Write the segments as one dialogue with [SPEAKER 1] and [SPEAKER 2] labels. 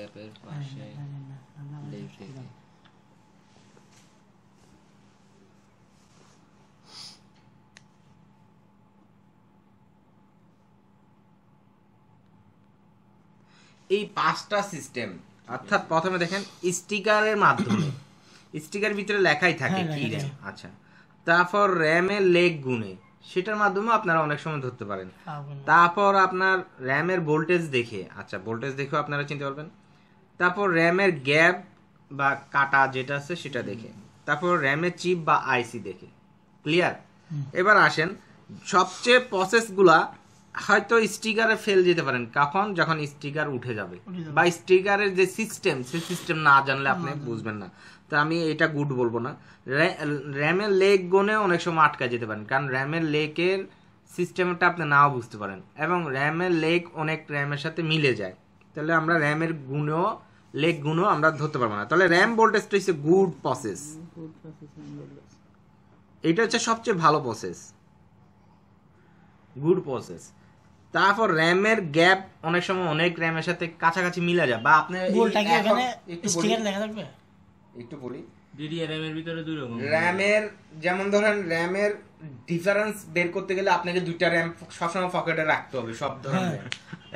[SPEAKER 1] গ্যাপের পাশে লেফট রেখে এই পাঁচটা সিস্টেম অর্থাৎ প্রথমে দেখেন স্টিকারের মাধ্যমে স্টিকার ভিতরে লেখাই থাকে হ্যাঁ, কি র্যাম আচ্ছা তারপর র্যামের লেগ গুণে সেটার মাধ্যমে আপনারা অনেক সময় ধরতে পারেন তারপর আপনার র্যামের ভোল্টেজ দেখে আচ্ছা ভোল্টেজ দেখেও আপনারা চিনতে পারবেন তারপর র্যামের গ্যাপ বা কাটা যেটা আছে সেটা দেখে তারপর র্যামের চিপ বা আইসি দেখে ক্লিয়ার এবার আসেন সবচেয়ে প্রসেসগুলা হয়তো স্টিকারে ফেল যেতে পারেন কখন যখন স্টিকার উঠে যাবে বা স্টিকারের যে সিস্টেম সেই সিস্টেম না জানলে আপনি বুঝবেন না তো আমি এটা গুড বলবো না র্যামের লেগ গোনে অনেক সময় আটকা যেতে পারেন কারণ র্যামের লেকের সিস্টেমটা আপনি নাও বুঝতে পারেন এবং র্যামের লেগ অনেক র্যামের সাথে মিলে যায় তাহলে আমরা র্যামের গুণেও লেগ গুণও আমরা ধরতে পারবো না তাহলে র্যাম ভোল্টেজটা হচ্ছে গুড প্রসেস এটা হচ্ছে সবচেয়ে ভালো প্রসেস গুড প্রসেস তারপর র্যামের গ্যাপ অনেক সময় অনেক র্যামের সাথে কাছাকাছি মিলে যায় বা আপনি একটু বলি ভিতরে দুই রকম র্যামের যেমন ধরেন র্যামের ডিফারেন্স বের করতে গেলে আপনাকে দুইটা র্যাম সবসময় পকেটে রাখতে হবে সব ধরনের হ্যাঁ।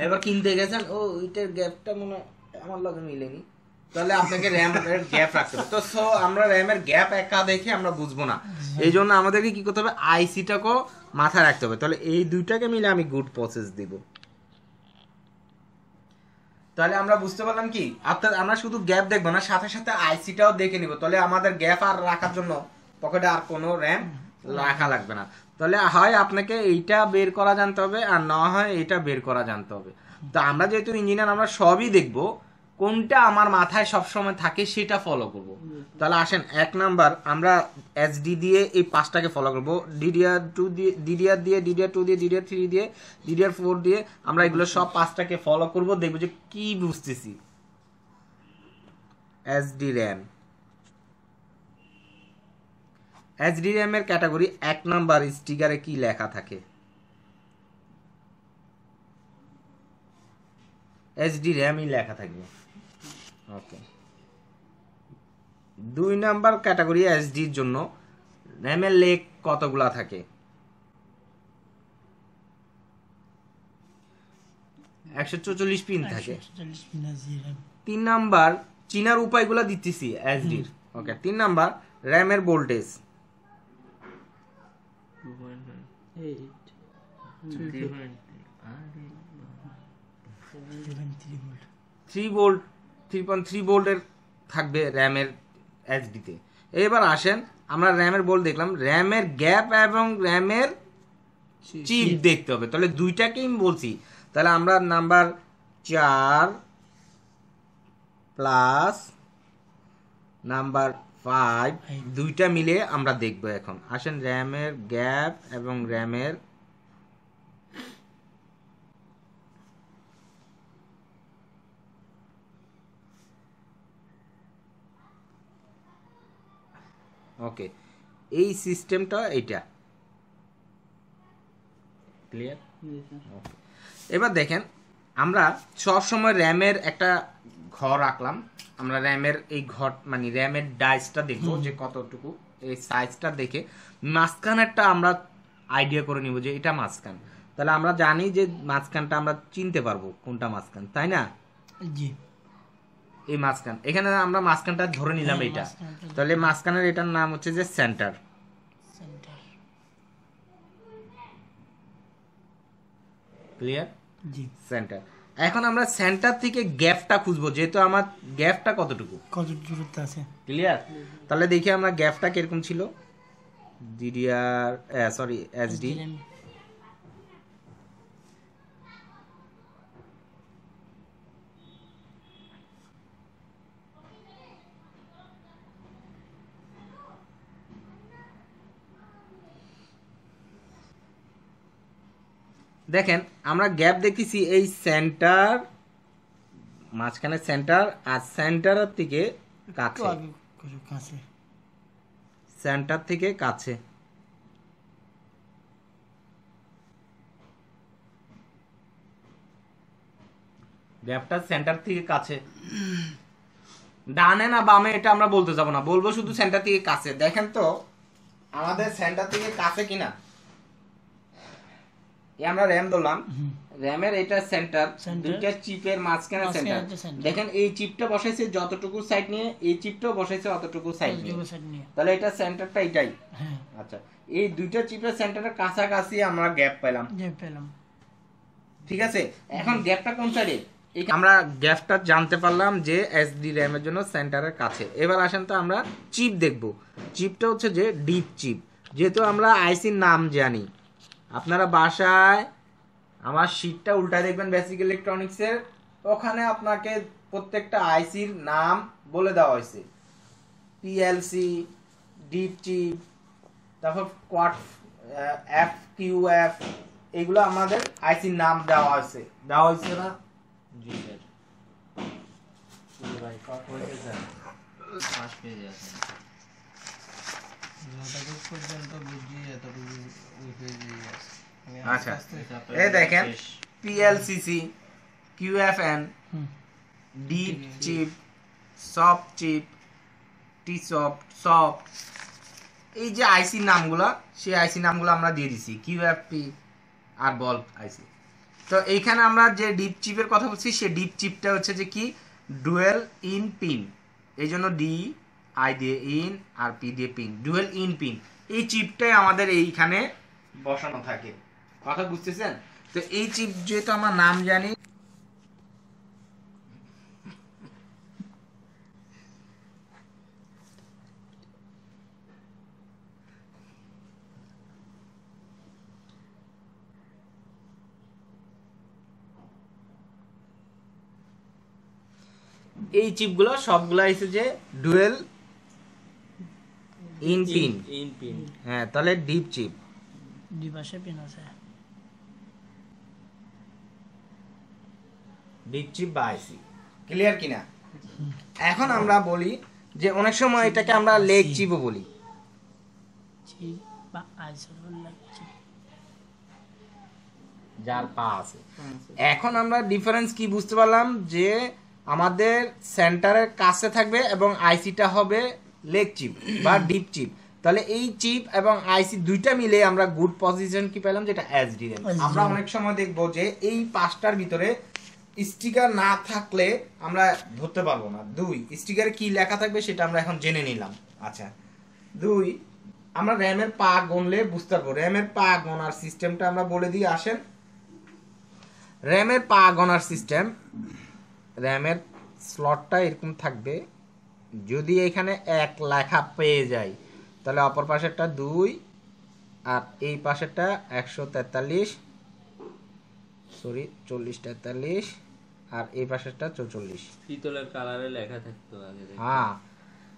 [SPEAKER 1] এবার কিনতে গেছেন ও ওইটার গ্যাপটা মনে হয় আমার লগে মিলেনি তাহলে আপনাকে গ্যাপ রাখতে হবে তো সো আমরা গ্যাপ একা দেখে আমরা বুঝবো না এই জন্য আমাদেরকে কি করতে হবে মাথায় রাখতে হবে তাহলে এই দুইটাকে মিলে আমি গুড প্রসেস দিব তাহলে আমরা বুঝতে পারলাম কি আপনার আমরা শুধু গ্যাপ দেখবো না সাথে সাথে আইসিটাও দেখে নিব তাহলে আমাদের গ্যাপ আর রাখার জন্য পকেটে আর কোনো র্যাম রাখা লাগবে না তাহলে হয় আপনাকে এইটা বের করা জানতে হবে আর না হয় এটা বের করা জানতে হবে তো আমরা যেহেতু ইঞ্জিনিয়ার আমরা সবই দেখবো কোনটা আমার মাথায় সবসময় থাকে সেটা ফলো করব তাহলে আসেন এক নাম্বার আমরা এস ডি দিয়ে এই পাঁচটাকে ফলো করব ডিডিআর টু দিয়ে ডিডিআর দিয়ে ডিডিআর টু দিয়ে ডিডিআর থ্রি দিয়ে ডিডিআর ফোর দিয়ে আমরা এগুলো সব পাঁচটাকে ফলো করব দেখব যে কি বুঝতেছি S D RAM S D র্যামের ক্যাটাগরি এক নাম্বার স্টিকারে কি লেখা থাকে এস ডি র্যামই লেখা থাকবে ওকে দুই নাম্বার ক্যাটাগরি এসডির জন্য র্যামের লেক কতগুলা থাকে একশো চৌচল্লিশ পিন থাকে তিন নাম্বার চিনার উপায়গুলো দিতেছি এসডির ওকে তিন নাম্বার র্যামের voltage three volt three point three বোল্টের থাকবে র্যামের এসডিতে এবার আসেন আমরা র্যামের বোল্ট দেখলাম র্যামের গ্যাপ এবং র্যামের চিপ দেখতে হবে তাহলে দুইটাকেই বলছি তাহলে আমরা নাম্বার চার প্লাস নাম্বার ফাইভ দুইটা মিলে আমরা দেখব এখন আসেন র্যামের গ্যাপ এবং র্যামের ওকে এই সিস্টেমটা এইটা ক্লিয়ার এবার দেখেন আমরা সবসময় র্যামের একটা ঘর আঁকলাম আমরা র্যামের এই ঘর মানে র্যামের ডাইসটা দেখবো যে কতটুকু এই সাইজটা দেখে মাঝখানেরটা আমরা আইডিয়া করে নিব যে এটা মাঝখান তাহলে আমরা জানি যে মাঝখানটা আমরা চিনতে পারবো কোনটা মাঝখান তাই না জি এই মাঝখান এখানে আমরা মাঝখানটা ধরে নিলাম হ্যাঁ, এটা তাহলে মাঝখানের এটার নাম হচ্ছে যে সেন্টার ক্লিয়ার জি সেন্টার এখন আমরা সেন্টার থেকে গ্যাপটা খুঁজবো যেহেতু আমার গ্যাপটা কতটুকু কত দূরত্ব আছে ক্লিয়ার তাহলে দেখি আমরা গ্যাপটা কিরকম ছিল ডিডিআর সরি এসডি দেখেন আমরা গ্যাপ দেখতেছি এই সেন্টার মাঝখানে সেন্টার আর সেন্টারের থেকে কাছে কাছে সেন্টার থেকে কাছে গ্যাপটা সেন্টার থেকে কাছে ডানে না বামে এটা আমরা বলতে যাব না বলবো শুধু সেন্টার থেকে কাছে দেখেন তো আমাদের সেন্টার থেকে কাছে কিনা আমরা র্যাম ধরলাম র্যামের এটা সেন্টার দুইটা চিপের মাঝখানে সেন্টার দেখেন এই চিপটা বসাইছে যতটুকু সাইড নিয়ে এই চিপটাও বসাইছে অতটুকু সাইড নিয়ে তাহলে এটা সেন্টারটা এটাই হ্যাঁ। আচ্ছা এই দুইটা চিপের সেন্টারের কাছাকাছি আমরা গ্যাপ পেলাম গ্যাপ পেলাম ঠিক আছে এখন গ্যাপটা কোন সাইডে আমরা গ্যাপটা জানতে পারলাম যে এসডি র্যামের জন্য সেন্টারের কাছে এবার আসেন তো আমরা চিপ দেখব চিপটা হচ্ছে যে ডিপ চিপ যেহেতু আমরা আইসির নাম জানি আপনারা বাসায় আমার শীটটা উল্টায় দেখবেন বেসিক ইলেকট্রনিক্সের ওখানে আপনাকে প্রত্যেকটা আইসির নাম বলে দেওয়া হয়েছে পিএলসি ডিটি তারপর কোয়াট এফ কিউ এফ এগুলো আমাদের আইসির নাম দেওয়া হয়েছে দেওয়া হয়েছে না জি স্যার ভাই স্যার যতটুকু পর্যন্ত বুঝি আচ্ছা। এই চিপ সফট চিপ টি সফট সফট এই যে আইসি নামগুলো সেই আইসি নামগুলো আমরা দিয়ে দিছি পি আর বল আইসি তো এইখানে আমরা যে ডিপ চিপের কথা বলছি সে ডিপ চিপটা হচ্ছে যে কি ডুয়েল ইন পিন এই জন্য ডি আই দিয়ে ইন আর পি দিয়ে পিন ডুয়েল ইন পিন এই চিপটাই আমাদের এইখানে বসানো থাকে কথা বুঝতেছেন তো এই চিপ যেহেতু আমার নাম জানি এই চিপগুলো সবগুলো আছে যে dual in pin in pin হ্যাঁ তাহলে ডিপ চিপ দুই পাশে পিন আছে ডিপ চিপ বা আইসি ক্লিয়ার কিনা এখন আমরা বলি যে অনেক সময় এটাকে আমরা লেগ চিপও বলি যার পা আছে এখন আমরা ডিফারেন্স কি বুঝতে পারলাম যে আমাদের সেন্টারের কাছে থাকবে এবং আইসিটা হবে লেগ চিপ বা ডিপ চিপ তাহলে এই চিপ এবং আইসি দুইটা মিলে আমরা গুড পজিশন কি পেলাম যেটা এসডিএম আমরা অনেক সময় দেখব যে এই পাঁচটার ভিতরে স্টিকার না থাকলে আমরা ধরতে পারবো না দুই স্টিকারে কি লেখা থাকবে সেটা আমরা এখন জেনে নিলাম আচ্ছা দুই আমরা র্যামের পা গণলে বুঝতে পারবো র্যামের পা গণার সিস্টেমটা আমরা বলে দিই আসেন র্যামের পা গণার সিস্টেম র্যামের স্লটটা এরকম থাকবে যদি এখানে এক লেখা পেয়ে যাই তাহলে অপর পাশেরটা দুই আর এই পাশেরটা একশো তেতাল্লিশ সরি চল্লিশ তেতাল্লিশ আর এই পাশেরটা চৌচল্লিশ ফিতলের কালারে লেখা থাকতো হ্যাঁ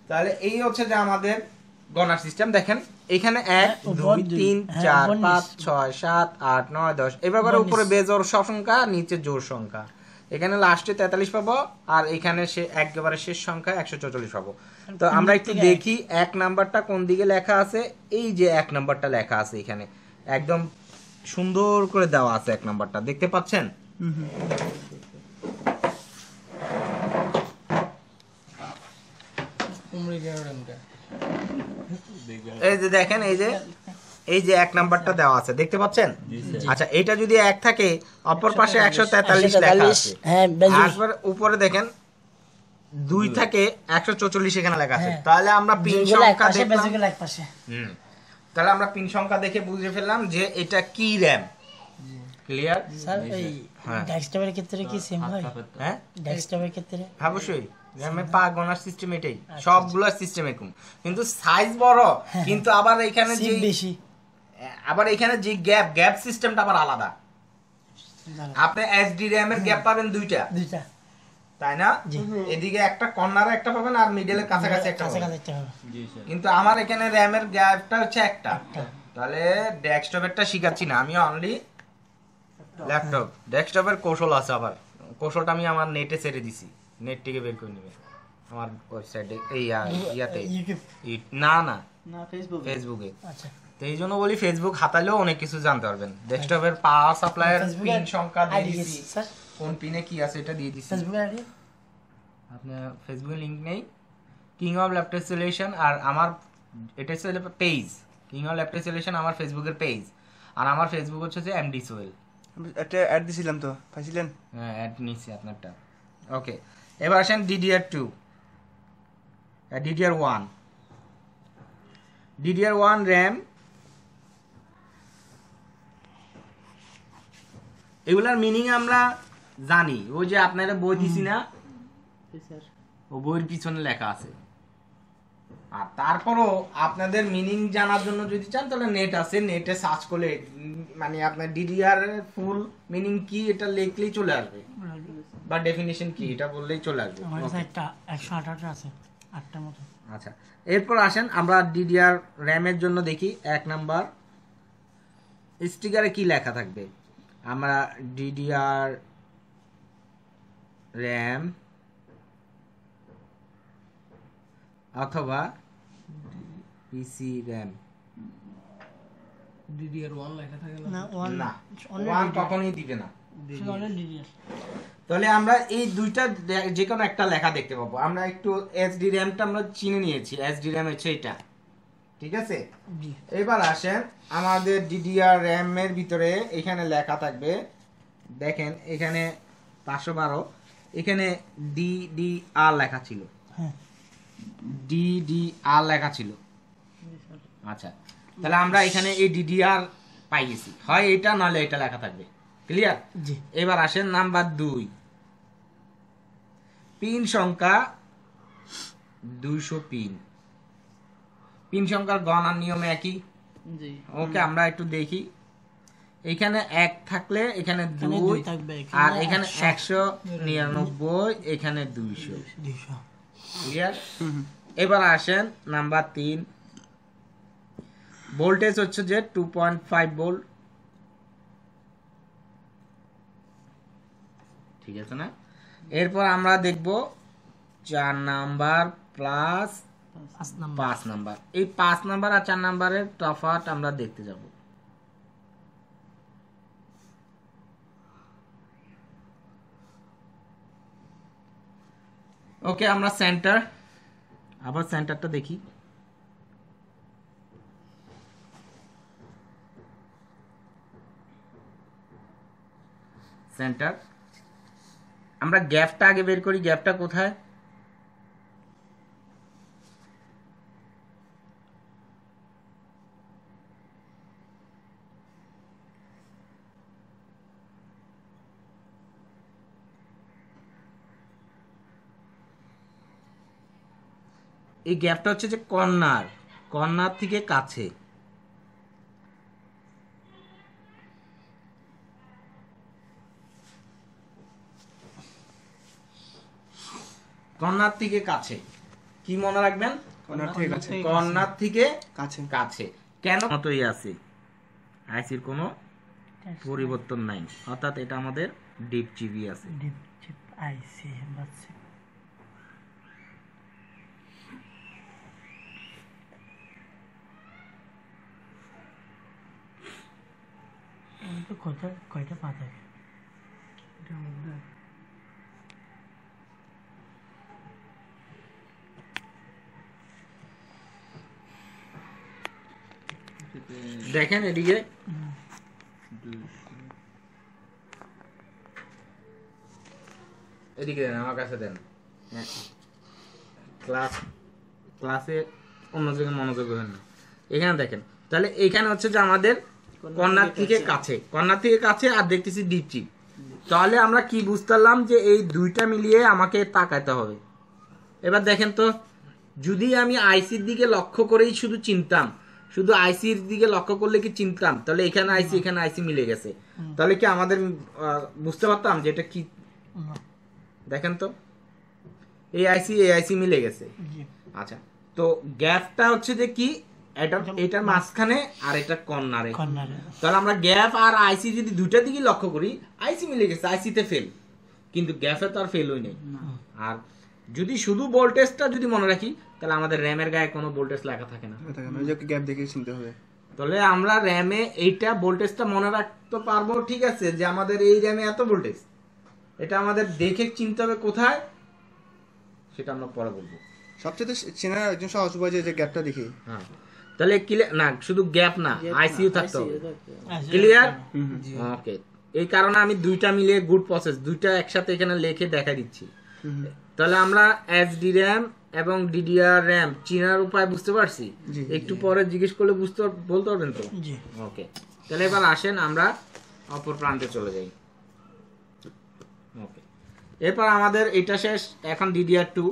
[SPEAKER 1] তাহলে এই হচ্ছে যে আমাদের গণার সিস্টেম দেখেন এখানে এক হ্যাঁ, দুই তিন হ্যাঁ, চার পাঁচ ছয় সাত আট নয় দশ এভাবে উপরে বেজোর সব সংখ্যা নিচে জোর সংখ্যা এখানে লাস্টে তেতাল্লিশ পাবো আর এখানে সে একেবারে শেষ সংখ্যা একশো চৌচল্লিশ পাবো তো আমরা একটু দেখি এক নাম্বারটা কোন দিকে লেখা আছে এই যে এক নাম্বারটা লেখা আছে এখানে একদম সুন্দর করে দেওয়া আছে এক নাম্বারটা দেখতে পাচ্ছেন এই যে দেখেন এই যে এই যে এক নাম্বারটা হ্যাঁ। দেওয়া আছে দেখতে পাচ্ছেন আচ্ছা এটা যদি এক থাকে অপর পাশে একশো তেতাল্লিশ লেখা আছে হ্যাঁ, উপরে দেখেন দুই থাকে একশো চৌচল্লিশ এখানে লেখা আছে হ্যাঁ। তাহলে আমরা পিন সংখ্যা তাহলে আমরা পিন সংখ্যা দেখে বুঝে ফেললাম যে এটা কি র্যাম ক্লিয়ার স্যার এই ডেস্কটপের ক্ষেত্রে কি সেম হয় হ্যাঁ ডেস্কটপের ক্ষেত্রে অবশ্যই র্যামে পা গোনার সিস্টেম এটাই আচ্ছা, সবগুলোর সিস্টেম এরকম কিন্তু সাইজ বড় কিন্তু আবার এখানে যে বেশি আবার এখানে যে গ্যাপ গ্যাপ সিস্টেমটা আবার আলাদা আপনি এসডি র্যাম এর গ্যাপ পাবেন দুইটা দুইটা তাই না এদিকে একটা কর্নারে একটা পাবেন আর মিডলে কাছাকাছি একটা পাবেন কিন্তু আমার এখানে র্যাম এর গ্যাপটা হচ্ছে একটা তাহলে ডেস্কটপেরটা শিখাচ্ছি না আমি অনলি ল্যাপটপ ডেস্কটপের কৌশল আছে আবার কৌশলটা আমি আমার নেটে ছেড়ে দিছি নেট থেকে বের করে নেবে আমার ওয়েবসাইটে এই ইয়াতে না না ফেসবুকে আচ্ছা তো এই জন্য বলি ফেসবুক হাতালেও অনেক কিছু জানতে পারবেন ডেস্কটপের পাওয়ার এর পিন সংখ্যা দিয়ে দিয়েছি কোন পিনে কি আছে এটা দিয়ে দিয়েছি ফেসবুক আইডি আপনার ফেসবুক লিংক নেই কিং অফ ল্যাপটপ সলিউশন আর আমার এটা হচ্ছে page King of Laptop Solution আমার ফেসবুকের পেজ আর আমার ফেসবুক হচ্ছে যে এমডি সোহেল এটা অ্যাড দিছিলাম তো পাইছিলেন হ্যাঁ অ্যাড নিছি আপনারটা ওকে এবার আসেন DDR two DDR one DDR one RAM এগুলার মিনিং আমরা জানি ওই যে আপনারা বই দিছি না ও বইয়ের পিছনে লেখা আছে আর তারপরও আপনাদের মিনিং জানার জন্য যদি চান তাহলে নেট আছে নেটে সার্চ করলে মানে আপনার ডিডিআর ফুল মিনিং কি এটা লিখলেই চলে আসবে বা ডেফিনিশন কি এটা বললেই চলে আসবে আচ্ছা এরপর আসেন আমরা ডিডিআর র্যামের জন্য দেখি এক নাম্বার স্টিকারে কি লেখা থাকবে আমরা ডিডিআর র্যাম অথবা পিসি র্যাম ডিডিআর ওয়ান লেখা থাকে না না ওয়ান কখনোই দিবে না তাহলে আমরা এই দুইটা যে কোনো একটা লেখা দেখতে পাবো আমরা একটু এসডি র্যামটা আমরা চিনে নিয়েছি এসডি র্যাম হচ্ছে এটা ঠিক আছে এবার আসেন আমাদের ডিডিআর র্যাম এর ভিতরে এখানে লেখা থাকবে দেখেন এখানে পাঁচশো বারো এখানে ডিডিআর লেখা ছিল ডিডিআর হ্যাঁ। লেখা ছিল আচ্ছা তাহলে আমরা এখানে এই ডিডিআর পাই গেছি হয় এটা নাহলে এটা লেখা থাকবে ক্লিয়ার এবার আসেন নাম্বার দুই পিন সংখ্যা দুইশো পিন পিন সংখ্যার গণার নিয়ম একই ওকে আমরা একটু দেখি এখানে এক থাকলে এখানে দুই থাকবে আর এখানে একশো নিরানব্বই এখানে দুইশো এবার আসেন নাম্বার তিন ভোল্টেজ হচ্ছে যে টু পয়েন্ট ফাইভ ভোল্ট ঠিক আছে না এরপর আমরা দেখব চার নাম্বার প্লাস পাঁচ নাম্বার এই পাঁচ নাম্বার আর চার নাম্বারের তফাত আমরা দেখতে যাব ওকে আমরা সেন্টার আবার সেন্টারটা দেখি সেন্টার আমরা গ্যাপটা আগে বের করি গ্যাপটা কোথায় এই গ্যাপটা হচ্ছে যে কর্নার কর্নার থেকে কাছে কর্নার থেকে কাছে কি মনে রাখবেন কর্নার থেকে কাছে কর্নার থেকে কাছে কাছে কেন মতোই আছে আইসির কোনো পরিবর্তন নাই অর্থাৎ এটা আমাদের ডিপ চিবি আছে ডিপ চিপ আইসি বাচ্চা তো কয়টা কয়টা পা থাকে এটার মধ্যে দেখেন এদিকে এদিকে দেন আমার কাছে দেন হ্যাঁ। ক্লাস ক্লাসে অন্য জায়গায় মনোযোগ হবেন না এখানে দেখেন তাহলে এখানে হচ্ছে যে আমাদের কন্যার থেকে কাছে কন্যার থেকে কাছে আর দেখতেছি ডিপচিপ তাহলে আমরা কি বুঝতেলাম যে এই দুইটা মিলিয়ে আমাকে তাকাইতে হবে এবার দেখেন তো যদি আমি আইসির দিকে লক্ষ্য করেই শুধু চিনতাম শুধু আইসির দিকে লক্ষ্য করলে কি চিনতাম তাহলে এখানে আইসি এখানে আইসি মিলে গেছে তাহলে কি আমাদের বুঝতে পারতাম যে এটা কি দেখেন তো এই আইসি এই আইসি মিলে গেছে আচ্ছা তো গ্যাপটা হচ্ছে যে কি এটার মাঝখানে আর এটা কর্নারে তাহলে আমরা গ্যাপ আর আইসি যদি দিকে লক্ষ্য করি আইসি মিলে গেছে ফেল কিন্তু তো আর ফেল হই নাই আর যদি শুধু ভোল্টেজটা যদি মনে রাখি তাহলে আমাদের র্যামের গায়ে কোনো ভোল্টেজ লেখা থাকে না গ্যাপ দেখে শুনতে হবে তাহলে আমরা র্যামে এইটা ভোল্টেজটা মনে রাখতে পারবো ঠিক আছে যে আমাদের এই র্যামে এত ভোল্টেজ এটা আমাদের দেখে চিনতে হবে কোথায় সেটা আমরা পরে বলবো সবচেয়ে চেনা একজন সহজ উপায় যে গ্যাপটা দেখি হ্যাঁ তাহলে না শুধু গ্যাপ না আইসিইউ থাকতে হবে ক্লিয়ার ওকে এই কারণে আমি দুইটা মিলিয়ে গুড প্রসেস দুইটা একসাথে এখানে লিখে দেখা দিচ্ছি তাহলে আমরা এস ডি র্যাম এবং ডিডিআর র্যাম চিনার উপায় বুঝতে পারছি একটু পরে জিজ্ঞেস করলে বুঝতে বলতে পারবেন তো ওকে তাহলে এবার আসেন আমরা অপর প্রান্তে চলে যাই ওকে এরপর আমাদের এটা শেষ এখন DDR two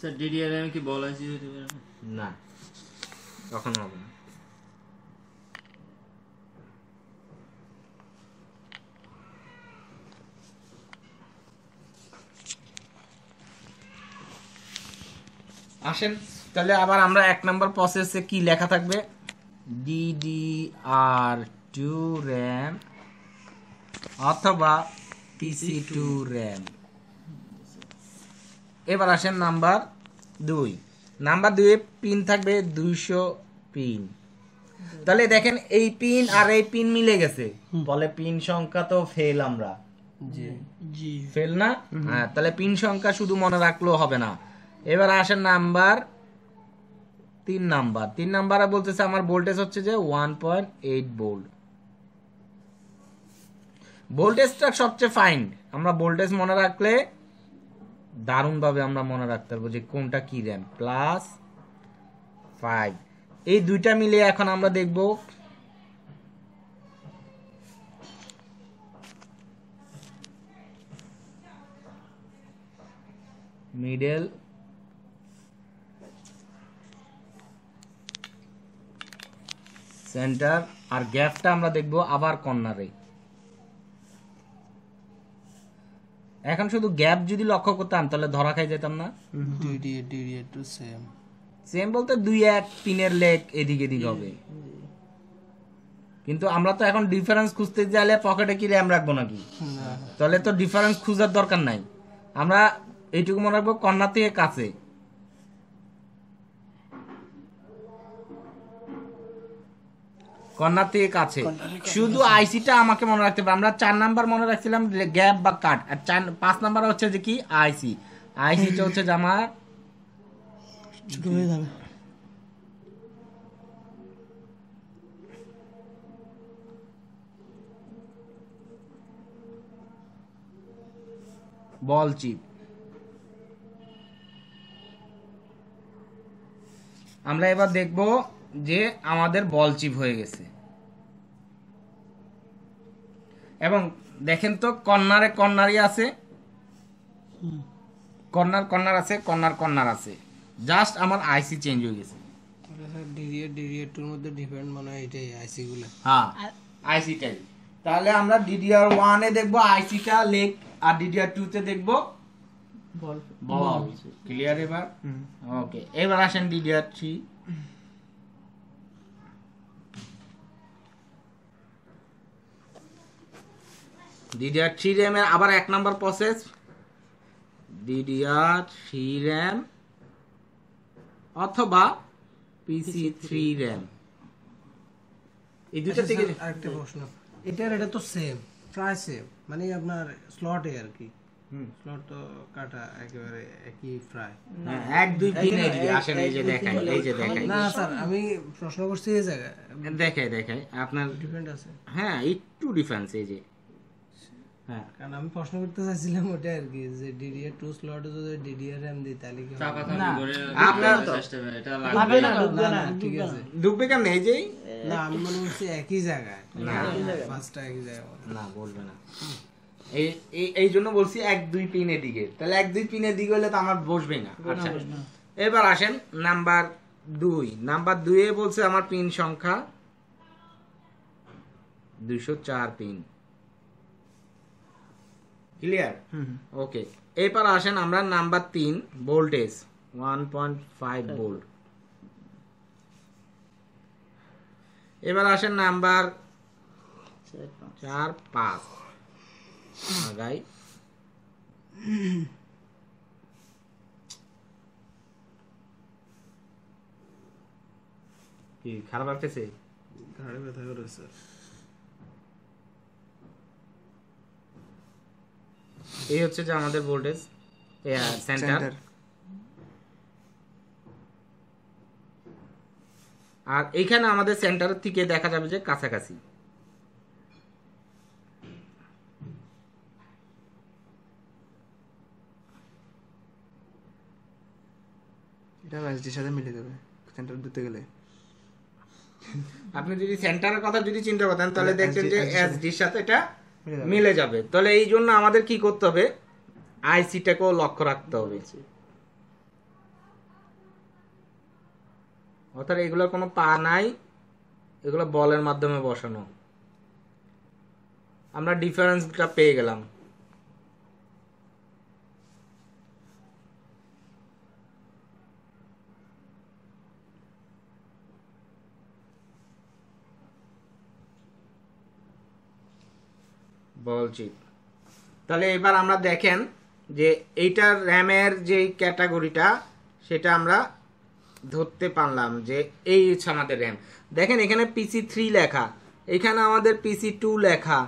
[SPEAKER 1] sir DDR RAM কি বলা না কখনো হবে না আসেন তাহলে আবার আমরা এক নম্বর প্রসেসে কি লেখা থাকবে ডিডিআর টু র্যাম অথবা পিসি টু র্যাম এবার আসেন নাম্বার দুই নাম্বার দুয়ে পিন থাকবে দুইশো পিন তাহলে দেখেন এই পিন আর এই পিন মিলে গেছে বলে পিন সংখ্যা তো ফেল আমরা ফেল না হ্যাঁ তাহলে পিন সংখ্যা শুধু মনে রাখলেও হবে না এবার আসেন নাম্বার তিন নাম্বার তিন নাম্বারে বলতেছে আমার ভোল্টেজ হচ্ছে যে ওয়ান পয়েন্ট এইট ভোল্ট ভোল্টেজটা সবচেয়ে ফাইন আমরা ভোল্টেজ মনে রাখলে দারুণভাবে আমরা মনে রাখতে পারবো যে কোনটা কি র্যাম প্লাস ফাইভ এই দুইটা মিলে এখন আমরা দেখব মিডল সেন্টার আর গ্যাপটা আমরা দেখব আবার কর্নারে এখন শুধু গ্যাপ যদি লক্ষ্য করতাম তাহলে ধরা খাই যেতাম না সেম বলতে দুই এক তিনের লেগ এদিক এদিক হবে কিন্তু আমরা তো এখন ডিফারেন্স খুঁজতে গেলে পকেটে কি র্যাম রাখবো নাকি তাহলে তো ডিফারেন্স খুঁজার দরকার নাই আমরা এইটুকু মনে রাখবো কন্যা থেকে কাছে কর্ণাটিক আছে শুধু আইসিটা আমাকে মনে রাখতে হবে আমরা চার নাম্বার মনে রাখছিলাম গ্যাপ বা কাট আর চার পাঁচ নাম্বার হচ্ছে যে কি আইসি আইসিটা হচ্ছে যে বল চিপ আমরা এবার দেখবো যে আমাদের বল চিপ হয়ে গেছে এবং দেখেন তো কর্নারে কর্নারই আছে কর্নার কর্নার আছে কর্নার কর্নার আছে জাস্ট আমার আইসি চেঞ্জ হয়ে গেছে ডিরিয়ার ডিরিয়ার টুর মধ্যে ডিপেন্ড মনে হয় এটাই আইসিগুলো হ্যাঁ তাহলে আমরা ডিডিআর ওয়ানে দেখবো আইসিটা লেক আর ডিডিআর টুতে দেখবো ক্লিয়ার এবার ওকে এবার আসেন ডিডিআর থ্রি ডিডিআর থ্রি র্যামের আবার এক number process DDR three RAM অথবা পিসি থ্রি র্যাম এই দুটো আচ্ছা, থেকে আরেকটা প্রশ্ন এটার এটা তো সেম প্রায় সেম মানে আপনার স্লটে আর কি স্লট তো কাটা একেবারে একই প্রায় এক দুই তিন এই যে আসেন এই যে দেখেন এই যে দেখেন না স্যার আমি প্রশ্ন করছি এই জায়গা দেখাই দেখাই আপনার ডিফারেন্ট আছে হ্যাঁ একটু ডিফারেন্স এই যে হ্যাঁ। কারণ আমি প্রশ্ন করতে চাইছিলাম ওটা আর কি যে ডিডিআর টু স্লট যদি ডিডিআর র্যাম দিই তাহলে কি চাপা থাকবে করে আপনার তো এটা লাগবে না ডুববে ঠিক আছে ডুববে কেন এই যে না আমি মনে করছি একই জায়গায় না ফার্স্টটা একই জায়গায় না বলবে না এই এই জন্য বলছি এক দুই পিন এদিকে তাহলে এক দুই পিন এদিকে হলে তো আমার আচ্ছা। বসবে না আচ্ছা এবার আসেন নাম্বার দুই নাম্বার এ বলছে আমার পিন সংখ্যা দুশো চার পিন ক্লিয়ার ওকে এরপর আসেন আমরা নাম্বার তিন voltage one point five volt এবার আসেন নাম্বার চার পাঁচ আগাই কি খারাপ আসতেছে ব্যথা করে স্যার এই হচ্ছে যে আমাদের ভোল্টেজ সেন্টার আর এইখানে আমাদের সেন্টার থেকে দেখা যাবে যে কাছাকাছি এটা মিলে যাবে দিতে গেলে আপনি যদি সেন্টারের কথা যদি চিন্তা করেন তাহলে দেখছেন যে এসডির সাথে এটা মিলে যাবে তাহলে এই জন্য আমাদের কি করতে হবে আইসিটাকেও লক্ষ্য রাখতে হবে অর্থাৎ এগুলোর কোনো পা নাই এগুলো বলের মাধ্যমে বসানো আমরা ডিফারেন্সটা পেয়ে গেলাম চিপ তাহলে এবার আমরা দেখেন যে এইটার র্যামের যে ক্যাটাগরিটা সেটা আমরা ধরতে পারলাম যে এই হচ্ছে আমাদের র্যাম দেখেন এখানে পিসি থ্রি লেখা এখানে আমাদের পিসি টু লেখা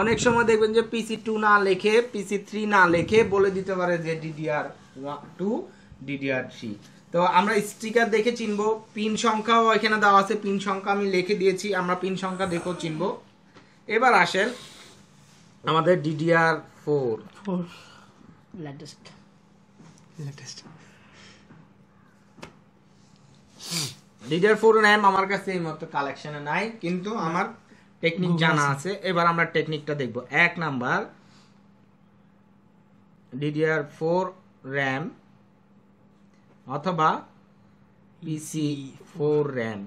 [SPEAKER 1] অনেক সময় দেখবেন যে পিসি টু না লেখে পিসি থ্রি না লেখে বলে দিতে পারে যে ডিডিআর টু ডিডিআর থ্রি তো আমরা স্টিকার দেখে চিনবো পিন সংখ্যাও এখানে দেওয়া আছে পিন সংখ্যা আমি লিখে দিয়েছি আমরা পিন সংখ্যা দেখেও চিনবো এবার আসেন আমাদের DDR four four latest latest DDR four RAM আমার কাছে এই মতো কালেকশনে নাই কিন্তু আমার টেকনিক জানা আছে এবার আমরা টেকনিকটা দেখব এক নাম্বার ডিডিআর ফোর র্যাম অথবা পিসি ফোর র্যাম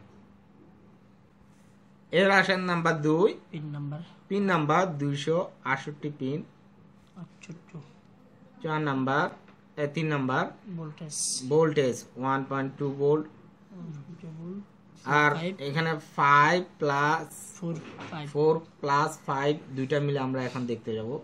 [SPEAKER 1] এর আসেন নাম্বার দুই পিন নাম্বার পিন নাম্বার দুইশো আটষট্টি পিন চার নাম্বার তিন number voltage voltage one point two volt আর এখানে five plus four plus five দুইটা মিলে আমরা এখন দেখতে যাবো